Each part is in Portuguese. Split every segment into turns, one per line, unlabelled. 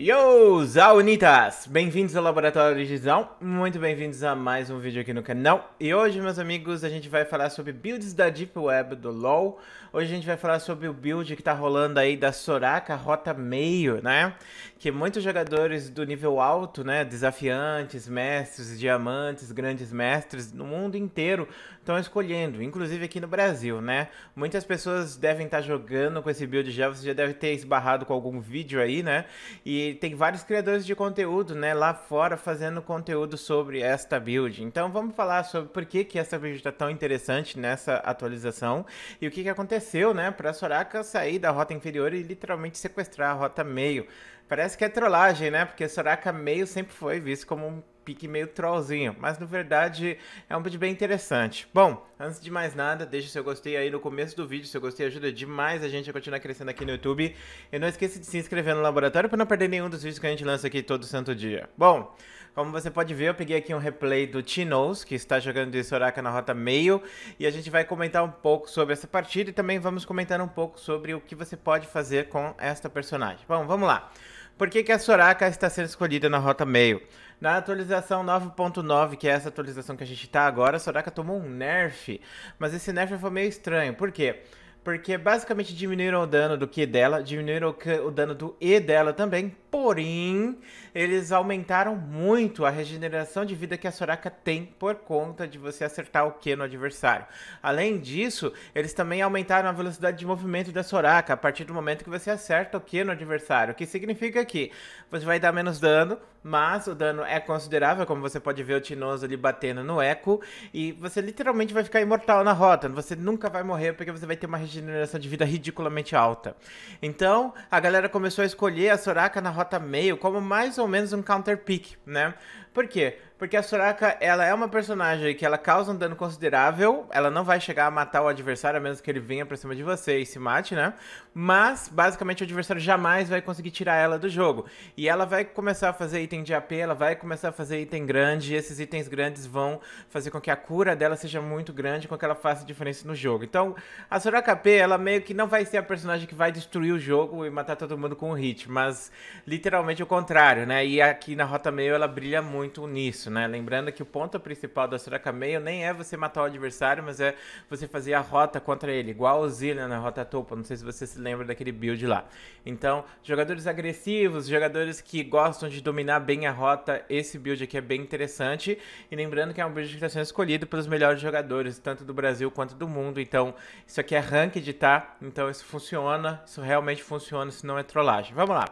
Yo, Zaunitas! Bem-vindos ao Laboratório de muito bem-vindos a mais um vídeo aqui no canal. E hoje, meus amigos, a gente vai falar sobre builds da Deep Web do LoL. Hoje a gente vai falar sobre o build que tá rolando aí da Soraka Rota Meio, né? Que muitos jogadores do nível alto, né, desafiantes, mestres, diamantes, grandes mestres no mundo inteiro estão escolhendo, inclusive aqui no Brasil, né? Muitas pessoas devem estar tá jogando com esse build já, você já deve ter esbarrado com algum vídeo aí, né? E e tem vários criadores de conteúdo, né, lá fora fazendo conteúdo sobre esta build. Então vamos falar sobre por que, que essa build está tão interessante nessa atualização e o que, que aconteceu, né, para Soraka sair da rota inferior e literalmente sequestrar a rota meio. Parece que é trollagem, né? Porque Soraka meio sempre foi visto como um pique meio trollzinho, mas na verdade é um vídeo bem interessante. Bom, antes de mais nada, deixa seu gostei aí no começo do vídeo, seu gostei ajuda demais a gente a continuar crescendo aqui no YouTube. E não esqueça de se inscrever no laboratório para não perder nenhum dos vídeos que a gente lança aqui todo santo dia. Bom, como você pode ver, eu peguei aqui um replay do Chinos, que está jogando de Soraka na rota meio, e a gente vai comentar um pouco sobre essa partida e também vamos comentar um pouco sobre o que você pode fazer com esta personagem. Bom, vamos lá. Por que, que a Soraka está sendo escolhida na rota meio? Na atualização 9.9, que é essa atualização que a gente tá agora, Soraka tomou um nerf. Mas esse nerf foi meio estranho. Por quê? Porque basicamente diminuíram o dano do Q dela, diminuíram o dano do E dela também, Porém, eles aumentaram muito a regeneração de vida que a Soraka tem por conta de você acertar o que no adversário. Além disso, eles também aumentaram a velocidade de movimento da Soraka a partir do momento que você acerta o que no adversário, o que significa que você vai dar menos dano, mas o dano é considerável, como você pode ver o Tinoso ali batendo no eco, e você literalmente vai ficar imortal na rota, você nunca vai morrer porque você vai ter uma regeneração de vida ridiculamente alta. Então, a galera começou a escolher a Soraka na rota meio como mais ou menos um counter pick, né? Por quê? Porque a Soraka, ela é uma personagem que ela causa um dano considerável, ela não vai chegar a matar o adversário, a menos que ele venha pra cima de você e se mate, né? Mas, basicamente, o adversário jamais vai conseguir tirar ela do jogo. E ela vai começar a fazer item de AP, ela vai começar a fazer item grande, e esses itens grandes vão fazer com que a cura dela seja muito grande, com que ela faça diferença no jogo. Então, a Soraka P, ela meio que não vai ser a personagem que vai destruir o jogo e matar todo mundo com o hit, mas literalmente o contrário, né? E aqui na Rota Meio ela brilha muito muito nisso, né? Lembrando que o ponto principal do Soraka Meio nem é você matar o adversário, mas é você fazer a rota contra ele, igual o Zillion na rota topa, Não sei se você se lembra daquele build lá. Então, jogadores agressivos, jogadores que gostam de dominar bem a rota, esse build aqui é bem interessante. E lembrando que é um build que está sendo escolhido pelos melhores jogadores, tanto do Brasil quanto do mundo. Então, isso aqui é ranked, tá? Então, isso funciona, isso realmente funciona, isso não é trollagem. Vamos lá.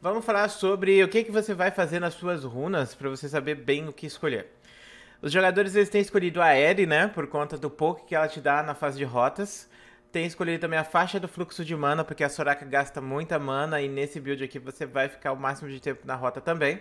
Vamos falar sobre o que, que você vai fazer nas suas runas para você saber bem o que escolher. Os jogadores eles têm escolhido a Eri, né, por conta do pouco que ela te dá na fase de rotas. Tem escolhido também a faixa do fluxo de mana, porque a Soraka gasta muita mana e nesse build aqui você vai ficar o máximo de tempo na rota também.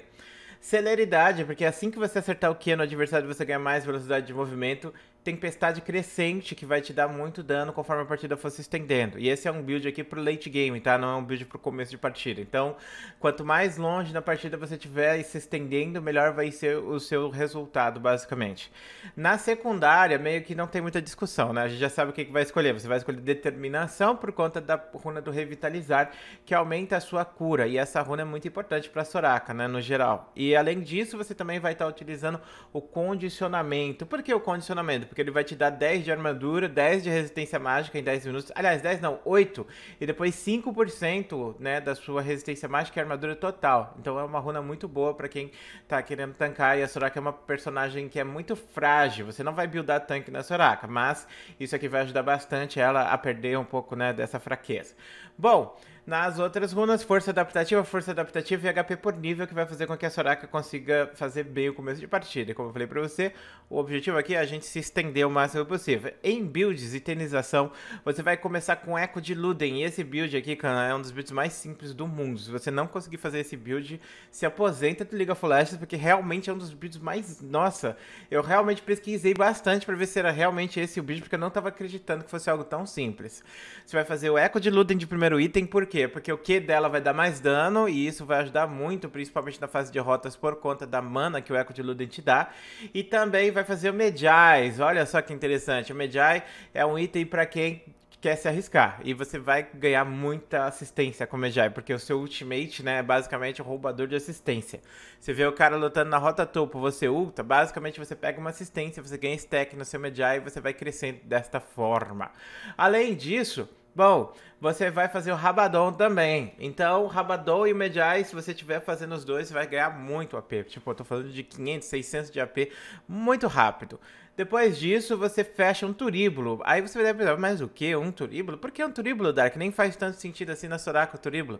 Celeridade, porque assim que você acertar o Q no adversário você ganha mais velocidade de movimento tempestade crescente que vai te dar muito dano conforme a partida for se estendendo. E esse é um build aqui pro late game, tá? Não é um build pro começo de partida. Então, quanto mais longe na partida você tiver se estendendo, melhor vai ser o seu resultado, basicamente. Na secundária, meio que não tem muita discussão, né? A gente já sabe o que vai escolher. Você vai escolher determinação por conta da runa do revitalizar, que aumenta a sua cura. E essa runa é muito importante para Soraka, né, no geral. E além disso, você também vai estar utilizando o condicionamento. Por que o condicionamento? porque ele vai te dar 10 de armadura, 10 de resistência mágica em 10 minutos. Aliás, 10 não, 8. E depois 5% né, da sua resistência mágica e é armadura total. Então é uma runa muito boa para quem tá querendo tancar. E a Soraka é uma personagem que é muito frágil. Você não vai buildar tanque na Soraka, mas isso aqui vai ajudar bastante ela a perder um pouco né, dessa fraqueza. Bom. Nas outras runas, força adaptativa, força adaptativa e HP por nível, que vai fazer com que a Soraka consiga fazer bem o começo de partida. como eu falei pra você, o objetivo aqui é a gente se estender o máximo possível. Em builds, itenização, você vai começar com Echo de Luden. E esse build aqui, cara, é um dos builds mais simples do mundo. Se você não conseguir fazer esse build, se aposenta do League of Legends, porque realmente é um dos builds mais... Nossa, eu realmente pesquisei bastante pra ver se era realmente esse o build, porque eu não tava acreditando que fosse algo tão simples. Você vai fazer o Echo de Luden de primeiro item, porque quê? Porque o Q dela vai dar mais dano e isso vai ajudar muito, principalmente na fase de rotas, por conta da mana que o Echo de Luden te dá. E também vai fazer o Medjais. Olha só que interessante. O Medjai é um item para quem quer se arriscar. E você vai ganhar muita assistência com o Medjai, porque o seu ultimate, né, é basicamente o um roubador de assistência. Você vê o cara lutando na rota topo, você ulta, basicamente você pega uma assistência, você ganha stack no seu Medjai e você vai crescendo desta forma. Além disso, Bom, você vai fazer o Rabadon também. Então, Rabadon e Mediai, se você estiver fazendo os dois, você vai ganhar muito AP. Tipo, eu tô falando de 500, 600 de AP muito rápido. Depois disso, você fecha um turíbulo. Aí você vai pensar, mas o que? Um turíbulo? Por que um turíbulo, Dark? Nem faz tanto sentido assim na Soraka o turíbulo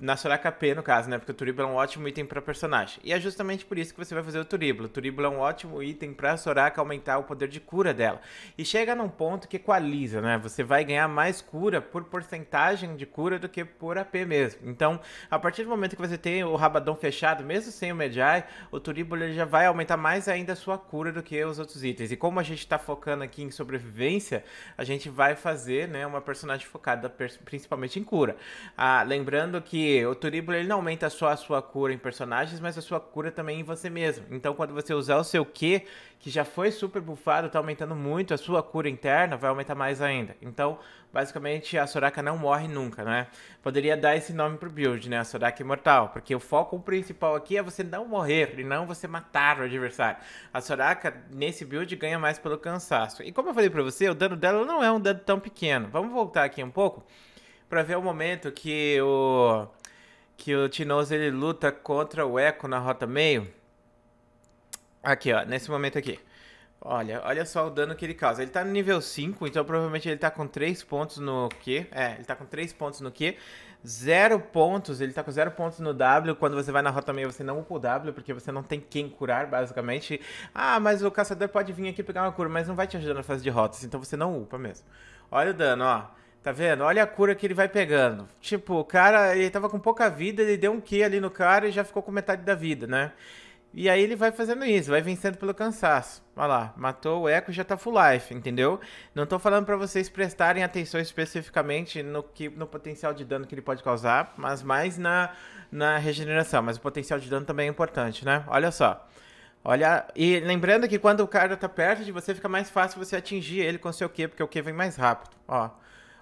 na p no caso, né? Porque o Turibla é um ótimo item para personagem. E é justamente por isso que você vai fazer o Turibla. O Turibla é um ótimo item para Soraka aumentar o poder de cura dela. E chega num ponto que equaliza, né? Você vai ganhar mais cura por porcentagem de cura do que por AP mesmo. Então, a partir do momento que você tem o Rabadão fechado, mesmo sem o Medjai, o Turibla já vai aumentar mais ainda a sua cura do que os outros itens. E como a gente está focando aqui em sobrevivência, a gente vai fazer, né, uma personagem focada principalmente em cura. Ah, lembrando que o Turíbulo ele não aumenta só a sua cura em personagens, mas a sua cura também em você mesmo. Então, quando você usar o seu Q, que já foi super bufado, tá aumentando muito a sua cura interna, vai aumentar mais ainda. Então, basicamente, a Soraka não morre nunca, né? Poderia dar esse nome pro build, né? A Soraka Imortal, porque o foco principal aqui é você não morrer e não você matar o adversário. A Soraka, nesse build, ganha mais pelo cansaço. E como eu falei pra você, o dano dela não é um dano tão pequeno. Vamos voltar aqui um pouco para ver o momento que o que o Tinoz ele luta contra o Eco na rota meio. Aqui, ó, nesse momento aqui. Olha, olha só o dano que ele causa. Ele tá no nível 5, então provavelmente ele tá com 3 pontos no Q. É, ele tá com 3 pontos no Q. 0 pontos, ele tá com 0 pontos no W. Quando você vai na rota meio, você não upa o W, porque você não tem quem curar, basicamente. Ah, mas o caçador pode vir aqui pegar uma cura, mas não vai te ajudar na fase de rotas, então você não upa mesmo. Olha o dano, ó. Tá vendo? Olha a cura que ele vai pegando. Tipo, o cara, ele tava com pouca vida, ele deu um Q ali no cara e já ficou com metade da vida, né? E aí ele vai fazendo isso, vai vencendo pelo cansaço. Olha lá, matou o Echo já tá full life, entendeu? Não tô falando para vocês prestarem atenção especificamente no, que, no potencial de dano que ele pode causar, mas mais na, na regeneração. Mas o potencial de dano também é importante, né? Olha só. Olha, e lembrando que quando o cara tá perto de você, fica mais fácil você atingir ele com seu Q, porque o Q vem mais rápido. Ó.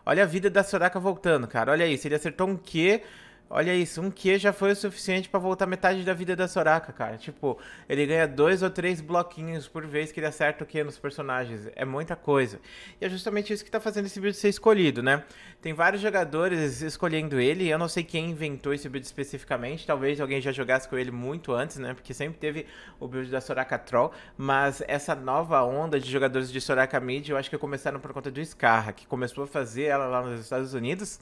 Olha a vida da Soraka voltando, cara. Olha isso, ele acertou um Q, Olha isso, um Q já foi o suficiente para voltar metade da vida da Soraka, cara. Tipo, ele ganha dois ou três bloquinhos por vez que ele acerta o Q nos personagens. É muita coisa. E é justamente isso que tá fazendo esse build ser escolhido, né? Tem vários jogadores escolhendo ele. Eu não sei quem inventou esse build especificamente. Talvez alguém já jogasse com ele muito antes, né? Porque sempre teve o build da Soraka Troll. Mas essa nova onda de jogadores de Soraka Mid, eu acho que começaram por conta do Scarra, que começou a fazer ela lá nos Estados Unidos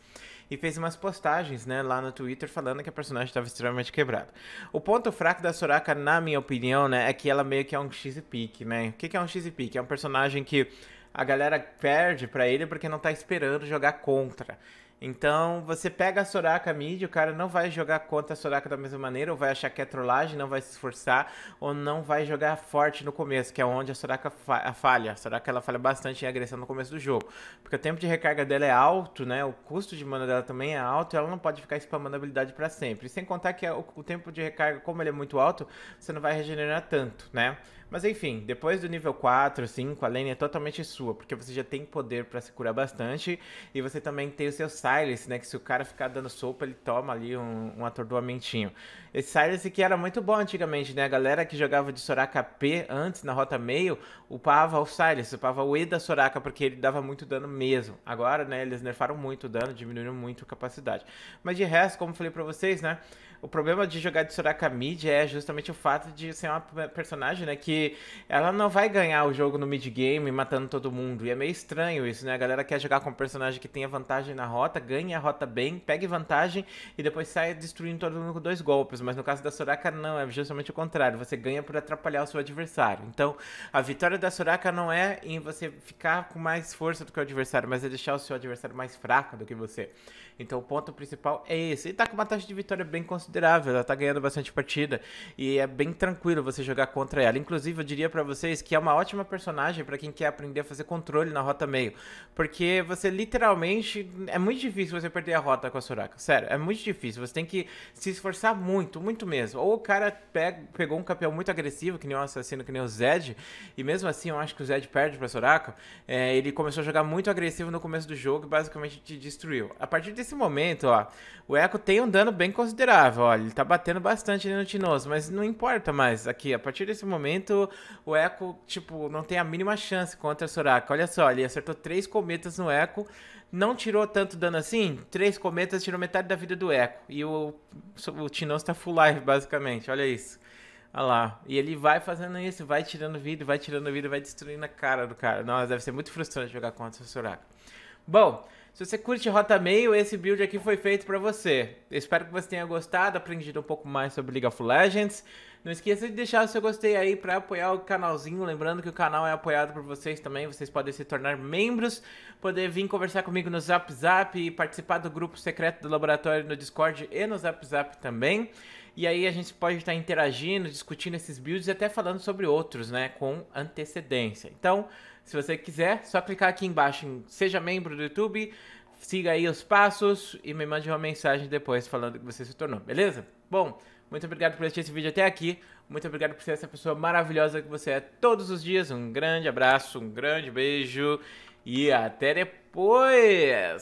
e fez umas postagens, né, lá no Twitter falando que a personagem estava extremamente quebrada. O ponto fraco da Soraka, na minha opinião, né, é que ela meio que é um X-Pick, né? O que, é um X-Pick? É um personagem que a galera perde para ele porque não tá esperando jogar contra. Então, você pega a Soraka Mid, o cara não vai jogar contra a Soraka da mesma maneira, ou vai achar que é trollagem, não vai se esforçar, ou não vai jogar forte no começo, que é onde a Soraka fa falha. A Soraka ela falha bastante em agressão no começo do jogo, porque o tempo de recarga dela é alto, né? O custo de mana dela também é alto, e ela não pode ficar spamando a habilidade para sempre. sem contar que é o tempo de recarga, como ele é muito alto, você não vai regenerar tanto, né? Mas enfim, depois do nível 4, 5, a lane é totalmente sua, porque você já tem poder para se curar bastante. E você também tem o seu Silence, né? Que se o cara ficar dando sopa, ele toma ali um, um atordoamentinho. Esse Silence que era muito bom antigamente, né? A galera que jogava de Soraka P antes na rota meio, upava o Silence, upava o E da Soraka, porque ele dava muito dano mesmo. Agora, né, eles nerfaram muito o dano, diminuíram muito a capacidade. Mas de resto, como falei pra vocês, né? o problema de jogar de Soraka mid é justamente o fato de ser uma personagem, né, que ela não vai ganhar o jogo no mid game matando todo mundo. E é meio estranho isso, né? A galera quer jogar com um personagem que tenha vantagem na rota, ganha a rota bem, pegue vantagem e depois sai destruindo todo mundo com dois golpes. Mas no caso da Soraka não, é justamente o contrário. Você ganha por atrapalhar o seu adversário. Então, a vitória da Soraka não é em você ficar com mais força do que o adversário, mas é deixar o seu adversário mais fraco do que você. Então, o ponto principal é esse. E tá com uma taxa de vitória bem considerável considerável, ela tá ganhando bastante partida e é bem tranquilo você jogar contra ela. Inclusive, eu diria para vocês que é uma ótima personagem para quem quer aprender a fazer controle na rota meio, porque você literalmente é muito difícil você perder a rota com a Soraka. Sério, é muito difícil. Você tem que se esforçar muito, muito mesmo. Ou o cara pega, pegou um campeão muito agressivo, que nem o um assassino, que nem o Zed, e mesmo assim eu acho que o Zed perde pra Soraka. É, ele começou a jogar muito agressivo no começo do jogo e basicamente te destruiu. A partir desse momento, ó, o Echo tem um dano bem considerável olha, ele tá batendo bastante ali no Tinoso, mas não importa mais. Aqui, a partir desse momento, o Echo, tipo, não tem a mínima chance contra a Soraka. Olha só, ele acertou três cometas no Echo, não tirou tanto dano assim, três cometas tirou metade da vida do Echo. E o, o Tinoso tá full life, basicamente, olha isso. Olha lá. E ele vai fazendo isso, vai tirando vida, vai tirando vida, vai destruindo a cara do cara. Nossa, deve ser muito frustrante jogar contra o Soraka. Bom, se você curte Rota Meio, esse build aqui foi feito para você. espero que você tenha gostado, aprendido um pouco mais sobre League of Legends. Não esqueça de deixar o seu gostei aí para apoiar o canalzinho. Lembrando que o canal é apoiado por vocês também. Vocês podem se tornar membros, poder vir conversar comigo no Zap Zap e participar do grupo secreto do laboratório no Discord e no Zap Zap também. E aí a gente pode estar interagindo, discutindo esses builds e até falando sobre outros, né? Com antecedência. Então, se você quiser, só clicar aqui embaixo em Seja Membro do YouTube, siga aí os passos e me mande uma mensagem depois falando que você se tornou, beleza? Bom, muito obrigado por assistir esse vídeo até aqui. Muito obrigado por ser essa pessoa maravilhosa que você é todos os dias. Um grande abraço, um grande beijo e até depois!